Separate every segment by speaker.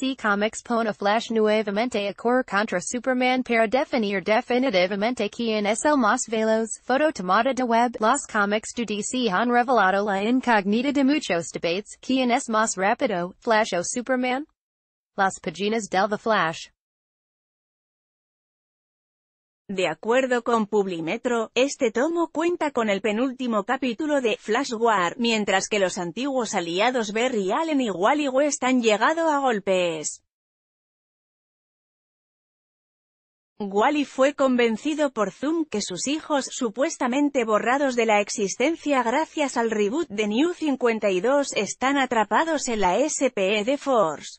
Speaker 1: DC Comics pone flash nuevamente a cor contra Superman para definir definitivamente quien es el más veloz, tomada de web, los comics do DC han revelado la incognita de muchos debates, quien es más rápido, flash o Superman? Las páginas del The Flash
Speaker 2: De acuerdo con Publimetro, este tomo cuenta con el penúltimo capítulo de Flash War, mientras que los antiguos aliados Barry Allen y Wally West han llegado a golpes. Wally fue convencido por Zoom que sus hijos, supuestamente borrados de la existencia gracias al reboot de New 52, están atrapados en la S.P.E. de Force.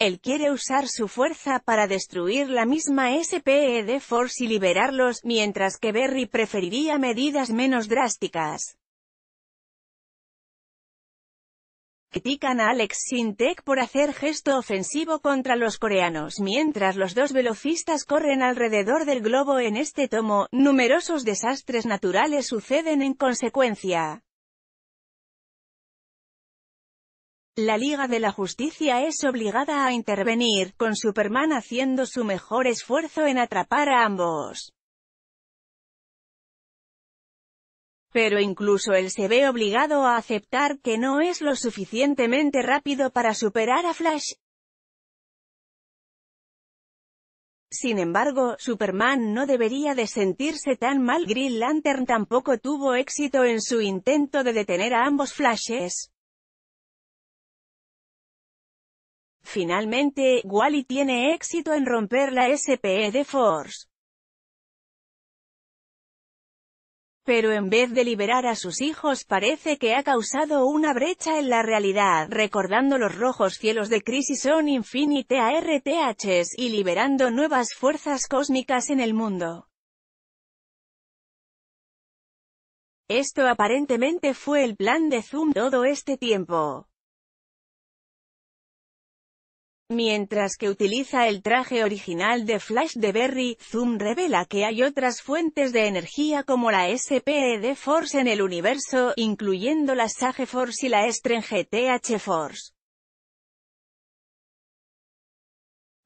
Speaker 2: Él quiere usar su fuerza para destruir la misma SPED Force y liberarlos, mientras que Berry preferiría medidas menos drásticas. Critican a Alex Sintek por hacer gesto ofensivo contra los coreanos mientras los dos velocistas corren alrededor del globo en este tomo, numerosos desastres naturales suceden en consecuencia. La Liga de la Justicia es obligada a intervenir, con Superman haciendo su mejor esfuerzo en atrapar a ambos. Pero incluso él se ve obligado a aceptar que no es lo suficientemente rápido para superar a Flash. Sin embargo, Superman no debería de sentirse tan mal. Green Lantern tampoco tuvo éxito en su intento de detener a ambos Flashes. Finalmente, Wally tiene éxito en romper la SPE de Force. Pero en vez de liberar a sus hijos parece que ha causado una brecha en la realidad, recordando los rojos cielos de Crisis on Infinite ARTHs y liberando nuevas fuerzas cósmicas en el mundo. Esto aparentemente fue el plan de Zoom todo este tiempo. Mientras que utiliza el traje original de Flash de Berry, Zoom revela que hay otras fuentes de energía como la SPED Force en el universo, incluyendo la Sage Force y la Strange TH Force.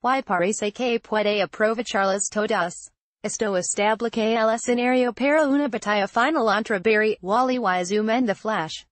Speaker 1: Why parece que puede aprovecharlas todas. Esto establece el escenario para una batalla final entre Barry, Wally Zoom and The Flash.